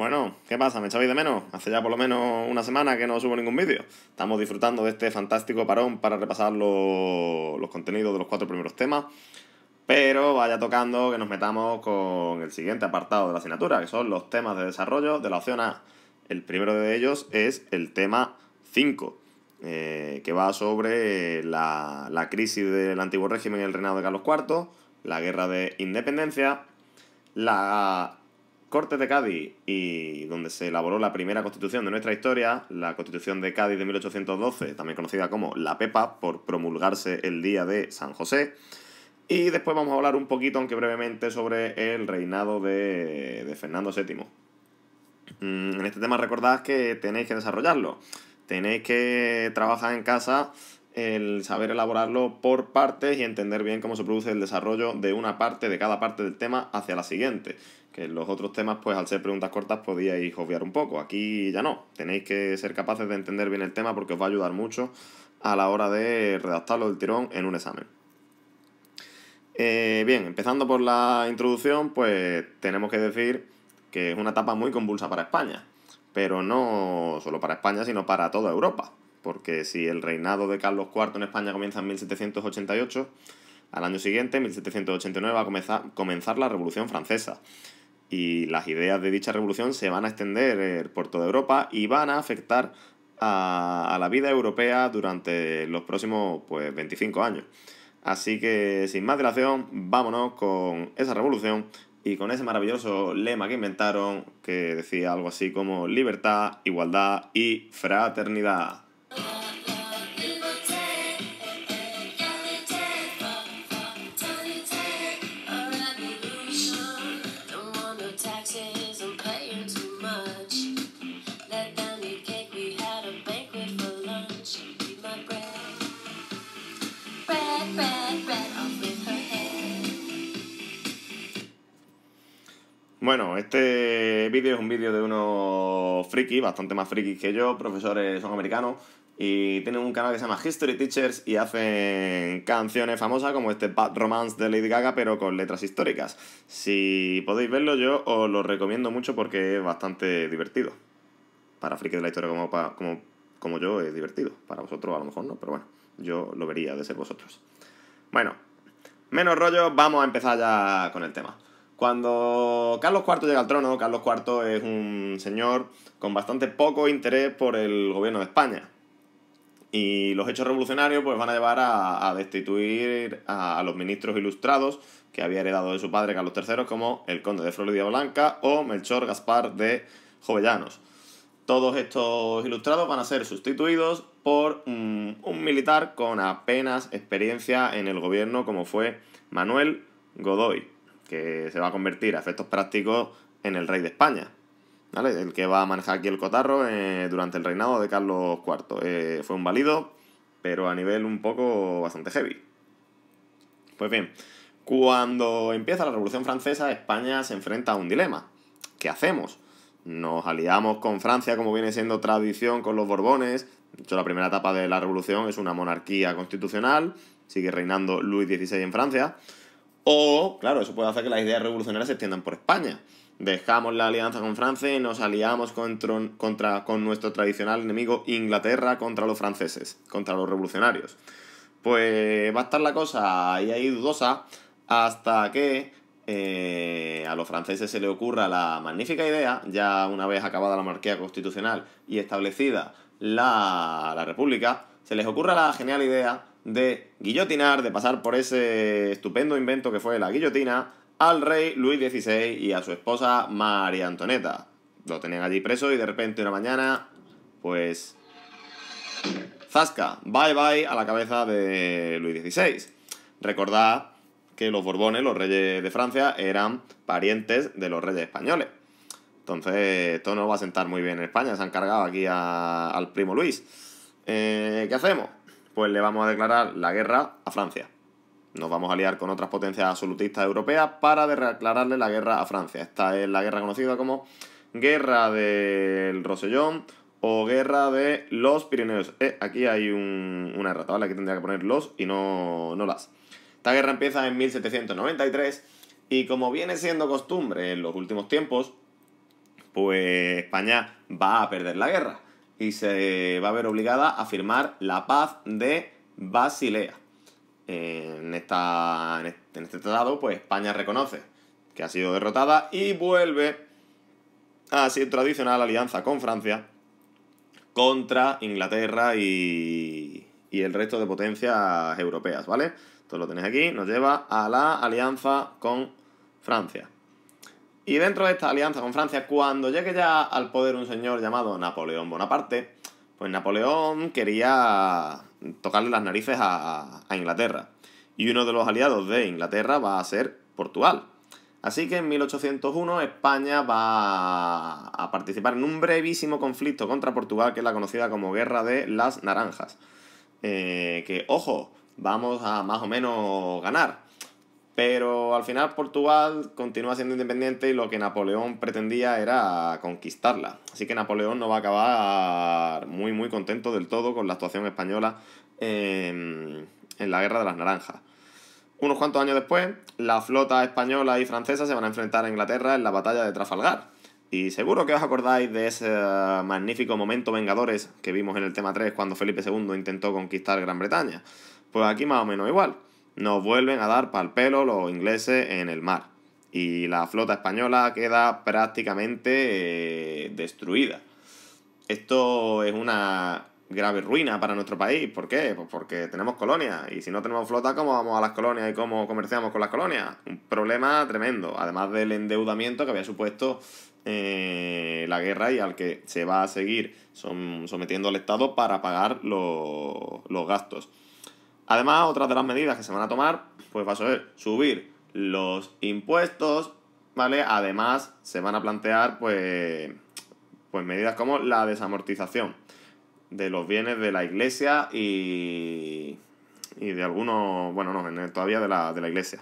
Bueno, ¿qué pasa? ¿Me echabais de menos? Hace ya por lo menos una semana que no subo ningún vídeo. Estamos disfrutando de este fantástico parón para repasar los contenidos de los cuatro primeros temas. Pero vaya tocando que nos metamos con el siguiente apartado de la asignatura, que son los temas de desarrollo de la opción A. El primero de ellos es el tema 5, eh, que va sobre la, la crisis del antiguo régimen y el reinado de Carlos IV, la guerra de independencia, la Cortes de Cádiz y donde se elaboró la primera constitución de nuestra historia, la constitución de Cádiz de 1812, también conocida como la Pepa, por promulgarse el día de San José. Y después vamos a hablar un poquito, aunque brevemente, sobre el reinado de, Fernando VII. Mm, en este tema recordad que tenéis que desarrollarlo. Tenéis que trabajar en casa el saber elaborarlo por partes y entender bien cómo se produce el desarrollo de una parte, de cada parte del tema hacia la siguiente. Que los otros temas, pues al ser preguntas cortas, podíais obviar un poco. Aquí ya no. Tenéis que ser capaces de entender bien el tema porque os va a ayudar mucho a la hora de redactarlo del tirón en un examen. Eh, bien, empezando por la introducción, pues tenemos que decir que es una etapa muy convulsa para España, pero no solo para España, sino para toda Europa porque si el reinado de Carlos IV en España comienza en 1788, al año siguiente, 1789, va a comenzar, la Revolución Francesa. Y las ideas de dicha revolución se van a extender por toda Europa y van a afectar a, la vida europea durante los próximos 25 pues, años. Así que, sin más dilación, vámonos con esa revolución y con ese maravilloso lema que inventaron que decía algo así como libertad, igualdad y fraternidad. Bueno, este vídeo es un vídeo de unos frikis, bastante más frikis que yo, profesores son americanos, y tienen un canal que se llama History Teachers y hacen canciones famosas como este Romance de Lady Gaga, pero con letras históricas. Si podéis verlo, yo os lo recomiendo mucho porque es bastante divertido. Para frikis de la historia como, como, como yo es divertido, para vosotros a lo mejor no, pero bueno, yo lo vería de ser vosotros. Bueno, menos rollo, vamos a empezar ya con el tema. Cuando Carlos IV llega al trono, Carlos IV es un señor con bastante poco interés por el gobierno de España. Y los hechos revolucionarios pues, van a llevar a, destituir a, los ministros ilustrados que había heredado de su padre Carlos III, como el conde de Florida Blanca o Melchor Gaspar de Jovellanos. Todos estos ilustrados van a ser sustituidos por mm, un militar con apenas experiencia en el gobierno como fue Manuel Godoy que se va a convertir a efectos prácticos en el rey de España. ¿vale? El que va a manejar aquí el cotarro eh, durante el reinado de Carlos IV. Eh, fue un válido, pero a nivel un poco bastante heavy. Pues bien, cuando empieza la Revolución Francesa, España se enfrenta a un dilema. ¿Qué hacemos? Nos aliamos con Francia, como viene siendo tradición con los Borbones. De hecho, la primera etapa de la Revolución es una monarquía constitucional. Sigue reinando Luis XVI en Francia. O, claro, eso puede hacer que las ideas revolucionarias se extiendan por España. Dejamos la alianza con Francia y nos aliamos contra, con nuestro tradicional enemigo Inglaterra contra los franceses, contra los revolucionarios. Pues va a estar la cosa ahí, ahí dudosa hasta que eh, a los franceses se le ocurra la magnífica idea, ya una vez acabada la monarquía constitucional y establecida la, la república, se les ocurra la genial idea de guillotinar, de pasar por ese estupendo invento que fue la guillotina, al rey Luis XVI y a su esposa María Antonieta. Lo tenían allí preso y de repente una mañana, pues... Zasca, bye bye a la cabeza de Luis XVI. Recordad que los Borbones, los reyes de Francia, eran parientes de los reyes españoles. Entonces, esto no va a sentar muy bien en España. Se han cargado aquí al primo Luis. Eh, ¿Qué hacemos? pues le vamos a declarar la guerra a Francia. Nos vamos a aliar con otras potencias absolutistas europeas para declararle la guerra a Francia. Esta es la guerra conocida como Guerra del Rosellón o Guerra de los Pirineos. Eh, aquí hay un, una errata, ¿vale? Aquí tendría que poner los y no, no las. Esta guerra empieza en 1793 y como viene siendo costumbre en los últimos tiempos, pues España va a perder la guerra y se va a ver obligada a firmar la paz de Basilea. En, en este tratado, pues España reconoce que ha sido derrotada y vuelve a ser tradicional alianza con Francia contra Inglaterra y, el resto de potencias europeas, ¿vale? todo lo tenéis aquí, nos lleva a la alianza con Francia. Y dentro de esta alianza con Francia, cuando llegue ya al poder un señor llamado Napoleón Bonaparte, pues Napoleón quería tocarle las narices a, Inglaterra. Y uno de los aliados de Inglaterra va a ser Portugal. Así que en 1801 España va a participar en un brevísimo conflicto contra Portugal, que es la conocida como Guerra de las Naranjas. Eh, que, ojo, vamos a más o menos ganar. Pero al final Portugal continúa siendo independiente y lo que Napoleón pretendía era conquistarla. Así que Napoleón no va a acabar muy muy contento del todo con la actuación española en, en la Guerra de las Naranjas. Unos cuantos años después, la flota española y francesa se van a enfrentar a Inglaterra en la batalla de Trafalgar. Y seguro que os acordáis de ese magnífico momento Vengadores que vimos en el tema 3 cuando Felipe II intentó conquistar Gran Bretaña. Pues aquí más o menos igual nos vuelven a dar pal pelo los ingleses en el mar y la flota española queda prácticamente eh, destruida. Esto es una grave ruina para nuestro país. ¿Por qué? Pues porque tenemos colonias y si no tenemos flota, ¿cómo vamos a las colonias y cómo comerciamos con las colonias? Un problema tremendo, además del endeudamiento que había supuesto eh, la guerra y al que se va a seguir sometiendo al Estado para pagar los gastos. Además, otras de las medidas que se van a tomar, pues va a ser subir los impuestos, ¿vale? Además, se van a plantear, pues, pues medidas como la desamortización de los bienes de la iglesia y, y de algunos, bueno, no, todavía de la, iglesia.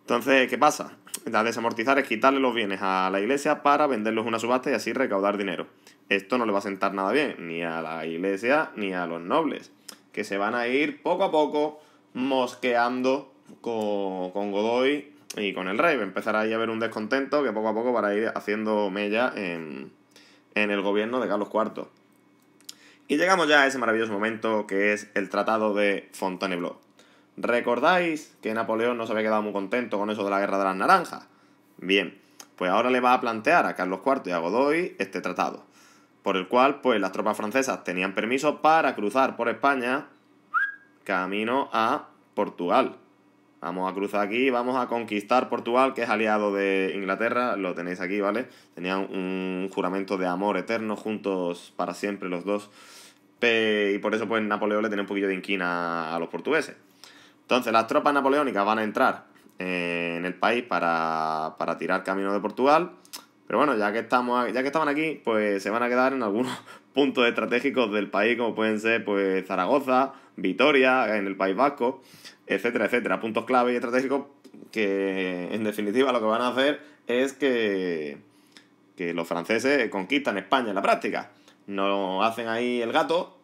Entonces, ¿qué pasa? La desamortizar es quitarle los bienes a la iglesia para venderlos una subasta y así recaudar dinero. Esto no le va a sentar nada bien, ni a la iglesia ni a los nobles que se van a ir poco a poco mosqueando con, Godoy y con el Rey. Empezará ahí a haber un descontento que poco a poco a ir haciendo mella en, en el gobierno de Carlos IV. Y llegamos ya a ese maravilloso momento que es el Tratado de Fontainebleau. ¿Recordáis que Napoleón no se había quedado muy contento con eso de la Guerra de las Naranjas? Bien, pues ahora le va a plantear a Carlos IV y a Godoy este tratado por el cual pues, las tropas francesas tenían permiso para cruzar por España camino a Portugal. Vamos a cruzar aquí, vamos a conquistar Portugal, que es aliado de Inglaterra, lo tenéis aquí, ¿vale? Tenían un juramento de amor eterno juntos para siempre los dos. Y por eso pues Napoleón le tenía un poquillo de inquina a los portugueses. Entonces las tropas napoleónicas van a entrar en el país para, para tirar camino de Portugal pero bueno, ya que, estamos, ya que estaban aquí, pues se van a quedar en algunos puntos estratégicos del país, como pueden ser pues Zaragoza, Vitoria, en el País Vasco, etcétera, etcétera. Puntos clave y estratégicos que en definitiva lo que van a hacer es que, que los franceses conquistan España en la práctica. No hacen ahí el gato,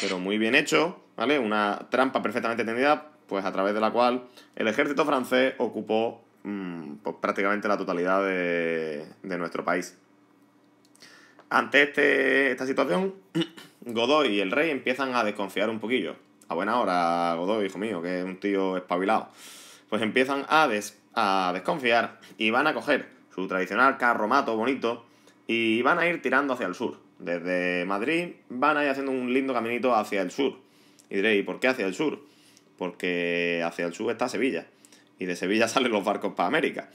pero muy bien hecho, ¿vale? Una trampa perfectamente tendida, pues a través de la cual el ejército francés ocupó Mm, pues, prácticamente la totalidad de, nuestro país. Ante este, esta situación, Godoy y el rey empiezan a desconfiar un poquillo. A buena hora, Godoy, hijo mío, que es un tío espabilado. Pues empiezan a, a desconfiar y van a coger su tradicional carro mato bonito y van a ir tirando hacia el sur. Desde Madrid van a ir haciendo un lindo caminito hacia el sur. Y diréis, ¿por qué hacia el sur? Porque hacia el sur está Sevilla y de Sevilla salen los barcos para América.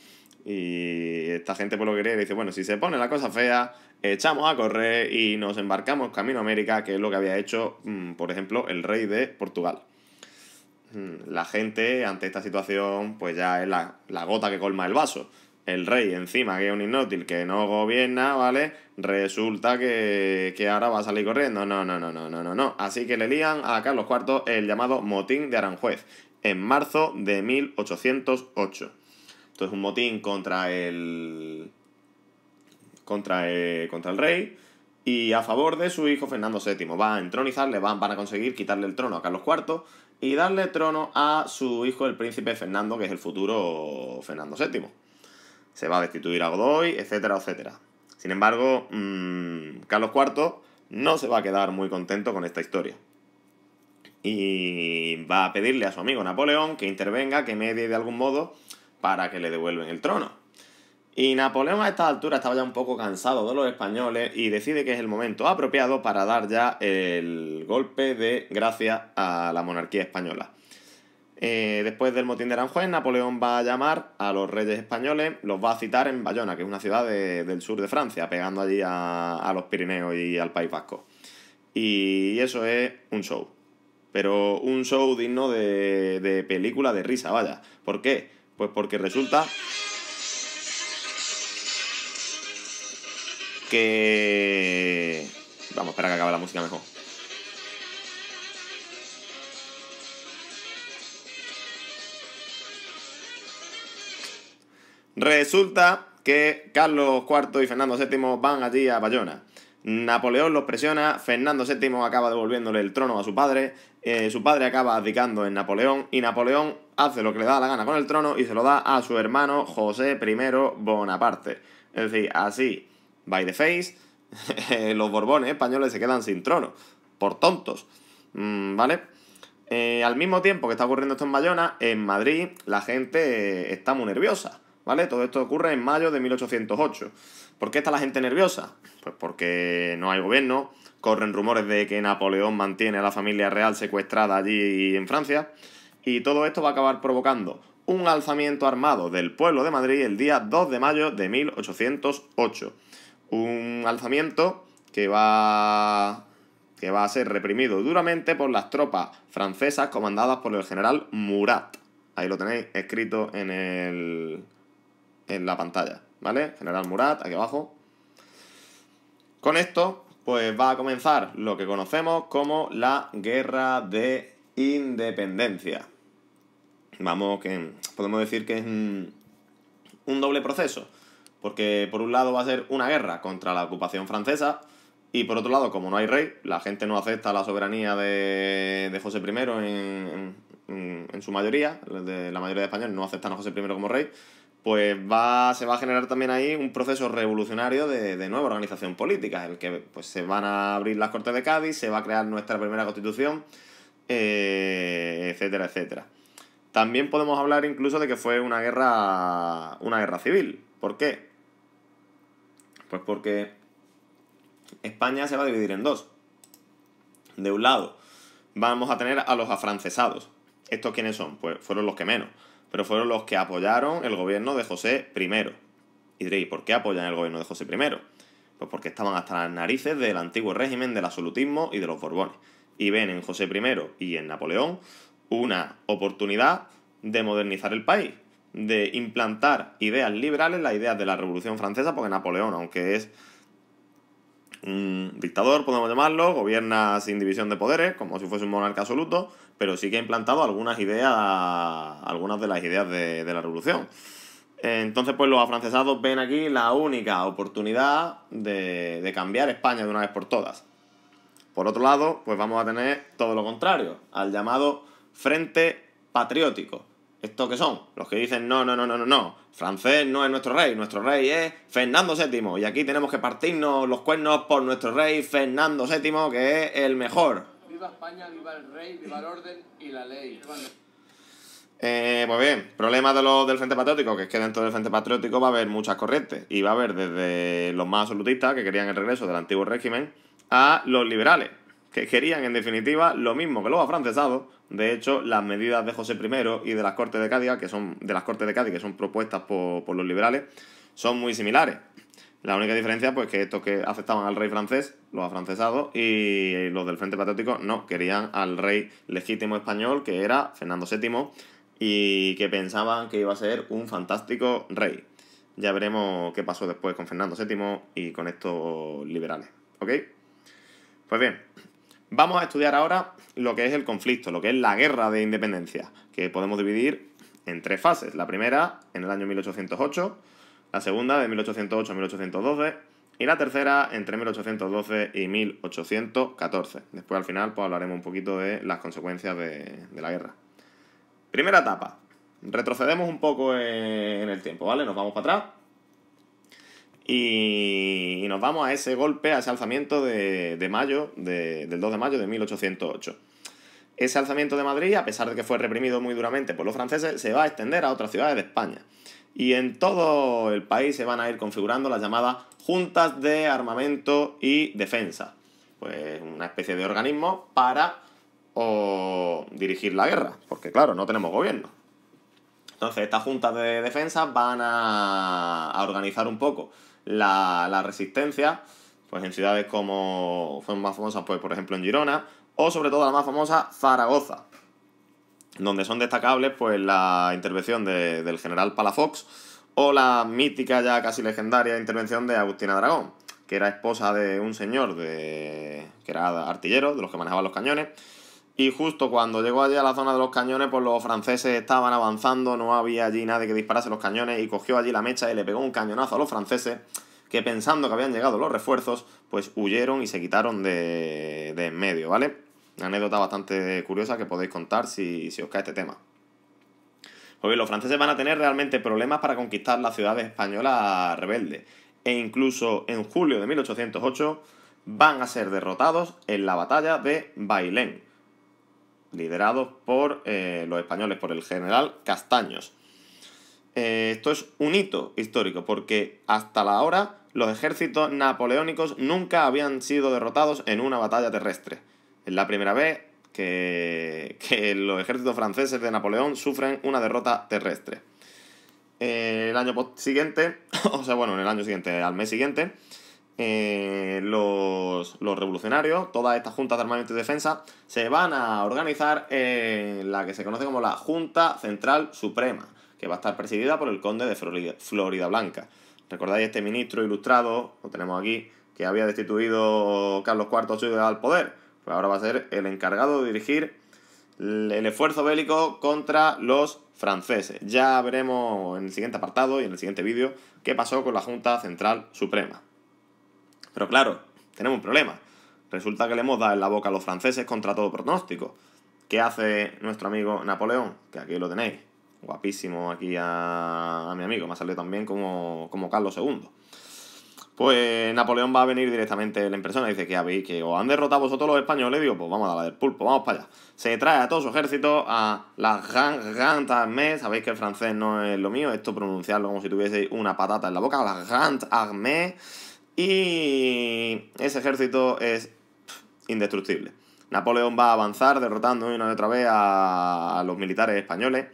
Y esta gente por lo que cree dice, bueno, si se pone la cosa fea, echamos a correr y nos embarcamos camino a América, que es lo que había hecho, mm, por ejemplo, el rey de Portugal. Mm, la gente ante esta situación, pues ya es la, gota que colma el vaso. El rey encima, que es un inútil, que no gobierna, ¿vale? Resulta que, ahora va a salir corriendo. No, no, no, no, no, no, no. Así que le lían a Carlos IV el llamado motín de Aranjuez, en marzo de 1808. Entonces un motín contra el contra eh, contra el rey y a favor de su hijo Fernando VII. Va a entronizarle, van, van a conseguir quitarle el trono a Carlos IV y darle trono a su hijo el príncipe Fernando, que es el futuro Fernando VII. Se va a destituir a Godoy, etcétera, etcétera. Sin embargo, mm, Carlos IV no se va a quedar muy contento con esta historia y va a pedirle a su amigo Napoleón que intervenga, que medie de algún modo para que le devuelven el trono. Y Napoleón a esta altura estaba ya un poco cansado de los españoles y decide que es el momento apropiado para dar ya el golpe de gracia a la monarquía española. Eh, después del motín de Aranjuez, Napoleón va a llamar a los reyes españoles, los va a citar en Bayona, que es una ciudad del sur de Francia, pegando allí a los Pirineos y al País Vasco. Y eso es un show. Pero un show digno de, película de risa, vaya. ¿Por qué? Pues porque resulta que... Vamos, espera que acabe la música mejor. Resulta que Carlos IV y Fernando VII van allí a Bayona. Napoleón los presiona, Fernando VII acaba devolviéndole el trono a su padre, eh, su padre acaba abdicando en Napoleón y Napoleón hace lo que le da la gana con el trono y se lo da a su hermano José I Bonaparte. Es decir, así, by the face, eh, los Borbones españoles se quedan sin trono, por tontos, mm, ¿vale? Eh, al mismo tiempo que está ocurriendo esto en Bayona, en Madrid la gente está muy nerviosa. ¿vale? Todo esto ocurre en mayo de 1808. ¿Por qué está la gente nerviosa? Pues porque no hay gobierno, corren rumores de que Napoleón mantiene a la familia real secuestrada allí en Francia, y todo esto va a acabar provocando un alzamiento armado del pueblo de Madrid el día 2 de mayo de 1808. Un alzamiento que va que va a ser reprimido duramente por las tropas francesas comandadas por el general Murat. Ahí lo tenéis escrito en el, en la pantalla, ¿vale? General Murat, aquí abajo. Con esto, pues va a comenzar lo que conocemos como la guerra de independencia. Vamos, que podemos decir que es un, doble proceso, porque por un lado va a ser una guerra contra la ocupación francesa, y por otro lado, como no hay rey, la gente no acepta la soberanía de, José I en, en, su mayoría, la mayoría de españoles no aceptan a José I como rey, pues se va a generar también ahí un proceso revolucionario de, nueva organización política, en el que pues, se van a abrir las Cortes de Cádiz, se va a crear nuestra primera constitución, eh, etcétera, etcétera. También podemos hablar incluso de que fue una guerra, una guerra civil. ¿Por qué? Pues porque España se va a dividir en dos. De un lado, vamos a tener a los afrancesados. ¿Estos quiénes son? Pues fueron los que menos pero fueron los que apoyaron el gobierno de José I. Y diréis, ¿por qué apoyan el gobierno de José I? Pues porque estaban hasta las narices del antiguo régimen del absolutismo y de los Borbones. Y ven en José I y en Napoleón una oportunidad de modernizar el país, de implantar ideas liberales, las ideas de la Revolución Francesa, porque Napoleón, aunque es un dictador, podemos llamarlo, gobierna sin división de poderes, como si fuese un monarca absoluto, pero sí que ha implantado algunas ideas, algunas de las ideas de, la revolución. Entonces, pues los afrancesados ven aquí la única oportunidad de, cambiar España de una vez por todas. Por otro lado, pues vamos a tener todo lo contrario, al llamado Frente Patriótico. ¿Esto qué son? Los que dicen, no, no, no, no, no, no, francés no es nuestro rey, nuestro rey es Fernando VII, y aquí tenemos que partirnos los cuernos por nuestro rey Fernando VII, que es el mejor, Viva España, viva el rey, viva el orden y la ley. Eh, pues bien, problema de lo, del Frente Patriótico, que es que dentro del Frente Patriótico va a haber muchas corrientes. Y va a haber desde los más absolutistas, que querían el regreso del antiguo régimen, a los liberales, que querían en definitiva lo mismo que los afrancesados. De hecho, las medidas de José I y de las Cortes de Cádiz, que son, de las Cortes de Cádiz, que son propuestas por los liberales, son muy similares. La única diferencia, pues, que estos que aceptaban al rey francés, los afrancesados, y los del Frente Patriótico no, querían al rey legítimo español, que era Fernando VII, y que pensaban que iba a ser un fantástico rey. Ya veremos qué pasó después con Fernando VII y con estos liberales, ¿ok? Pues bien, vamos a estudiar ahora lo que es el conflicto, lo que es la guerra de independencia, que podemos dividir en tres fases. La primera, en el año 1808, la segunda de 1808 a 1812 y la tercera entre 1812 y 1814. Después al final pues, hablaremos un poquito de las consecuencias de, la guerra. Primera etapa. Retrocedemos un poco en el tiempo, ¿vale? Nos vamos para atrás. Y, nos vamos a ese golpe, a ese alzamiento de, mayo, del 2 de mayo de 1808. Ese alzamiento de Madrid, a pesar de que fue reprimido muy duramente por los franceses, se va a extender a otras ciudades de España y en todo el país se van a ir configurando las llamadas juntas de armamento y defensa. Pues una especie de organismo para o, dirigir la guerra, porque claro, no tenemos gobierno. Entonces estas juntas de defensa van a, organizar un poco la, resistencia, pues en ciudades como, fueron más famosas, pues por ejemplo en Girona, o sobre todo la más famosa, Zaragoza donde son destacables pues la intervención del general Palafox o la mítica ya casi legendaria intervención de Agustina Dragón, que era esposa de un señor de, que era artillero, de los que manejaban los cañones, y justo cuando llegó allí a la zona de los cañones, pues los franceses estaban avanzando, no había allí nadie que disparase los cañones y cogió allí la mecha y le pegó un cañonazo a los franceses que pensando que habían llegado los refuerzos, pues huyeron y se quitaron de, de en medio, ¿vale? Una anécdota bastante curiosa que podéis contar si, os cae este tema. Pues bien, los franceses van a tener realmente problemas para conquistar la ciudad española rebelde, E incluso en julio de 1808 van a ser derrotados en la batalla de Bailén, liderados por eh, los españoles, por el general Castaños. Eh, esto es un hito histórico porque hasta la hora los ejércitos napoleónicos nunca habían sido derrotados en una batalla terrestre. Es la primera vez que, los ejércitos franceses de Napoleón sufren una derrota terrestre. el año siguiente, o sea, bueno, en el año siguiente, al mes siguiente, eh, los, los, revolucionarios, todas estas juntas de armamento y defensa, se van a organizar en la que se conoce como la Junta Central Suprema, que va a estar presidida por el conde de Florida, Blanca. Recordáis este ministro ilustrado, lo tenemos aquí, que había destituido Carlos IV al poder pues ahora va a ser el encargado de dirigir el esfuerzo bélico contra los franceses. Ya veremos en el siguiente apartado y en el siguiente vídeo qué pasó con la Junta Central Suprema. Pero claro, tenemos un problema. Resulta que le hemos dado en la boca a los franceses contra todo pronóstico. ¿Qué hace nuestro amigo Napoleón? Que aquí lo tenéis. Guapísimo aquí a, mi amigo. Me ha salido también como, como Carlos II. Pues Napoleón va a venir directamente en persona. Dice que habéis, que os han derrotado vosotros los españoles. Digo, pues vamos a la del pulpo, vamos para allá. Se trae a todo su ejército a la Grande Armée. Sabéis que el francés no es lo mío. Esto pronunciarlo como si tuviese una patata en la boca. La Grande Armée. Y ese ejército es indestructible. Napoleón va a avanzar derrotando una y otra vez a los militares españoles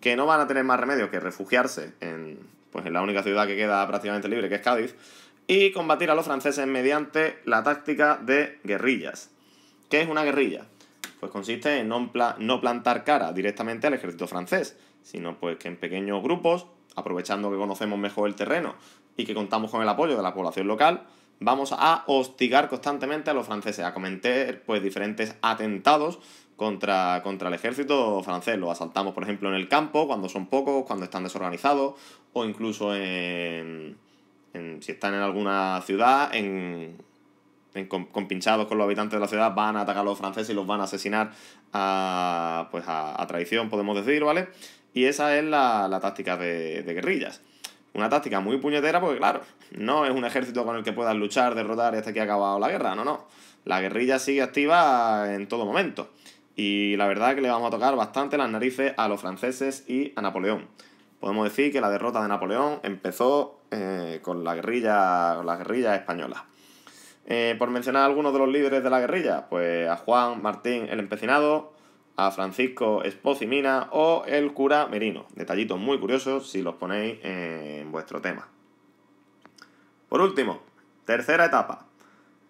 que no van a tener más remedio que refugiarse en, pues, en la única ciudad que queda prácticamente libre, que es Cádiz y combatir a los franceses mediante la táctica de guerrillas. ¿Qué es una guerrilla? Pues consiste en no, plantar cara directamente al ejército francés, sino pues que en pequeños grupos, aprovechando que conocemos mejor el terreno y que contamos con el apoyo de la población local, vamos a hostigar constantemente a los franceses, a cometer pues diferentes atentados contra, contra el ejército francés. Los asaltamos, por ejemplo, en el campo, cuando son pocos, cuando están desorganizados, o incluso en si están en alguna ciudad, en, en compinchados con los habitantes de la ciudad, van a atacar a los franceses y los van a asesinar a, pues a, traición, podemos decir, ¿vale? Y esa es la, táctica de, guerrillas. Una táctica muy puñetera porque, claro, no es un ejército con el que puedas luchar, derrotar y hasta que ha acabado la guerra, no, no. La guerrilla sigue activa en todo momento. Y la verdad es que le vamos a tocar bastante las narices a los franceses y a Napoleón. Podemos decir que la derrota de Napoleón empezó eh, con, la guerrilla, la guerrilla española. Eh, por mencionar algunos de los líderes de la guerrilla, pues a Juan Martín el Empecinado, a Francisco y Mina o el cura Merino. Detallitos muy curiosos si los ponéis en vuestro tema. Por último, tercera etapa.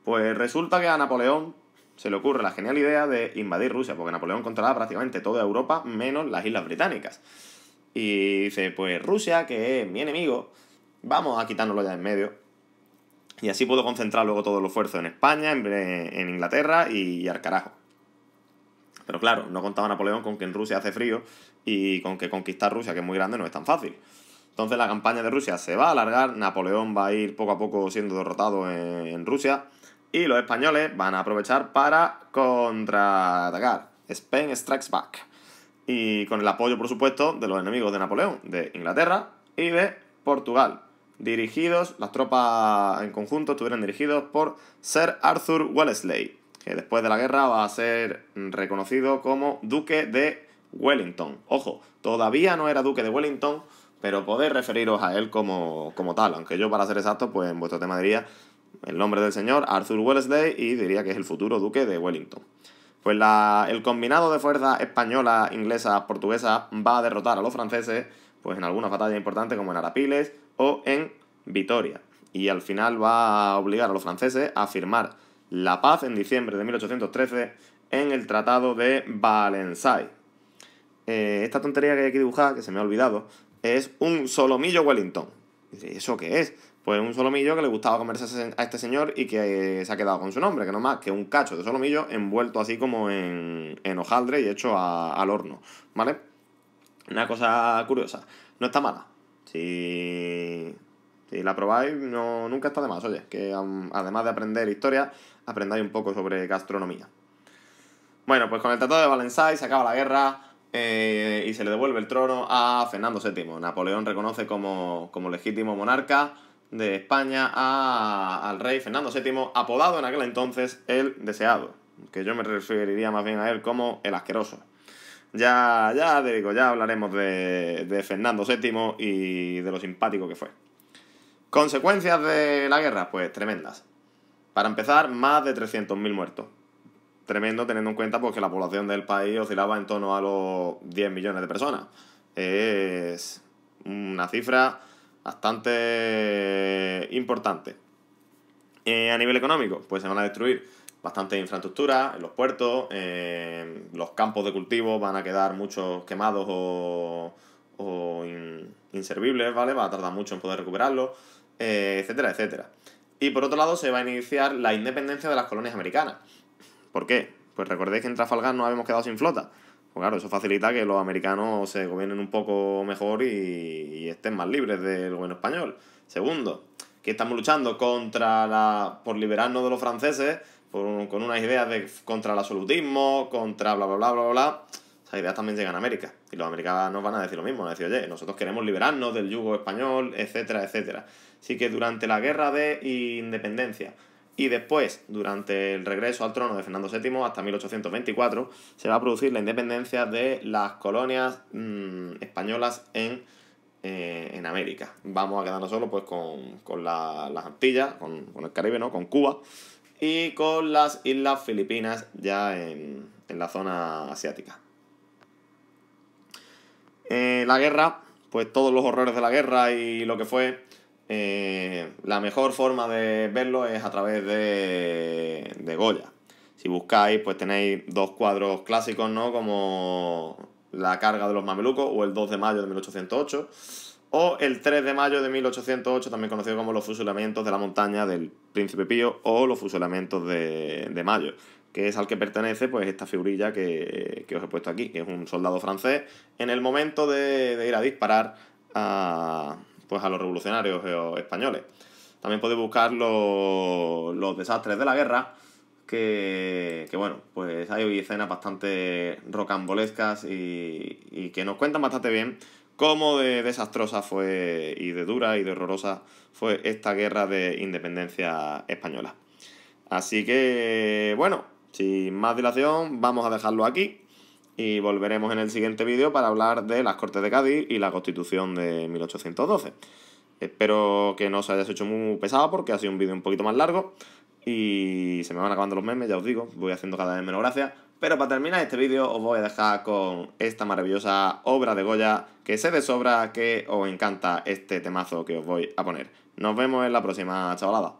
Pues resulta que a Napoleón se le ocurre la genial idea de invadir Rusia, porque Napoleón controlaba prácticamente toda Europa menos las Islas Británicas. Y dice, pues Rusia, que es mi enemigo, vamos a quitárnoslo ya en medio. Y así puedo concentrar luego todo el esfuerzo en España, en, Inglaterra y, al carajo. Pero claro, no contaba Napoleón con que en Rusia hace frío y con que conquistar Rusia, que es muy grande, no es tan fácil. Entonces la campaña de Rusia se va a alargar, Napoleón va a ir poco a poco siendo derrotado en, en Rusia y los españoles van a aprovechar para contraatacar. Spain strikes back y con el apoyo, por supuesto, de los enemigos de Napoleón, de Inglaterra y de Portugal. Dirigidos, las tropas en conjunto estuvieron dirigidos por Sir Arthur Wellesley, que después de la guerra va a ser reconocido como Duque de Wellington. Ojo, todavía no era Duque de Wellington, pero podéis referiros a él como, como tal, aunque yo para ser exacto, pues en vuestro tema diría el nombre del señor Arthur Wellesley y diría que es el futuro Duque de Wellington. Pues la, el combinado de fuerzas española, inglesa, portuguesa va a derrotar a los franceses pues en algunas batallas importantes como en Arapiles o en Vitoria. Y al final va a obligar a los franceses a firmar la paz en diciembre de 1813 en el Tratado de Valensay. Eh, esta tontería que hay aquí dibujada, que se me ha olvidado, es un solomillo Wellington. ¿Eso qué es? pues un solomillo que le gustaba comerse a este señor y que eh, se ha quedado con su nombre, que no más que un cacho de solomillo envuelto así como en, en hojaldre y hecho al horno, ¿vale? Una cosa curiosa, no está mala. Si, si la probáis, no, nunca está de más, oye, que además de aprender historia, aprendáis un poco sobre gastronomía. Bueno, pues con el Tratado de Valensay se acaba la guerra, eh, y se le devuelve el trono a Fernando VII. Napoleón reconoce como, como legítimo monarca de España al rey Fernando VII, apodado en aquel entonces el deseado, que yo me referiría más bien a él como el asqueroso. Ya, ya digo, ya hablaremos de, Fernando VII y de lo simpático que fue. ¿Consecuencias de la guerra? Pues tremendas. Para empezar, más de 300.000 muertos. Tremendo teniendo en cuenta porque que la población del país oscilaba en torno a los 10 millones de personas. Es una cifra bastante importante. Eh, a nivel económico, pues se van a destruir bastante infraestructura en los puertos, eh, los campos de cultivo van a quedar muchos quemados o, o inservibles, ¿vale? Va a tardar mucho en poder recuperarlo eh, etcétera, etcétera. Y por otro lado, se va a iniciar la independencia de las colonias americanas. ¿Por qué? Pues recordéis que en Trafalgar no habíamos quedado sin flota. Pues claro, eso facilita que los americanos se gobiernen un poco mejor y, estén más libres del gobierno español. Segundo, que estamos luchando contra la, por liberarnos de los franceses, con unas ideas de contra el absolutismo, contra bla bla bla bla bla. Esas ideas también llegan a América. Y los americanos nos van a decir lo mismo, van a decir, oye, nosotros queremos liberarnos del yugo español, etcétera, etcétera. Así que durante la guerra de independencia, y después, durante el regreso al trono de Fernando VII hasta 1824, se va a producir la independencia de las colonias mm, españolas eh, en, América. Vamos a quedarnos solo pues, con, las Antillas, con, el Caribe, ¿no? con Cuba y con las Islas Filipinas ya en, la zona asiática. Eh, la guerra, pues todos los horrores de la guerra y lo que fue, eh, la mejor forma de verlo es a través de, Goya. Si buscáis, pues tenéis dos cuadros clásicos, ¿no? Como La carga de los mamelucos o el 2 de mayo de 1808 o el 3 de mayo de 1808, también conocido como los fusilamientos de la montaña del Príncipe Pío o los fusilamientos de, mayo, que es al que pertenece pues esta figurilla que, os he puesto aquí, que es un soldado francés en el momento de, de ir a disparar a pues a los revolucionarios eh, españoles. También podéis buscar los, desastres de la guerra, que, bueno, pues hay escenas bastante rocambolescas y, y que nos cuentan bastante bien cómo de desastrosa fue y de dura y de horrorosa fue esta guerra de independencia española. Así que, bueno, sin más dilación, vamos a dejarlo aquí y volveremos en el siguiente vídeo para hablar de las Cortes de Cádiz y la Constitución de 1812. Espero que no os hayáis hecho muy pesado porque ha sido un vídeo un poquito más largo y se me van acabando los memes, ya os digo, voy haciendo cada vez menos gracia. Pero para terminar este vídeo os voy a dejar con esta maravillosa obra de Goya que sé de sobra que os encanta este temazo que os voy a poner. Nos vemos en la próxima chavalada.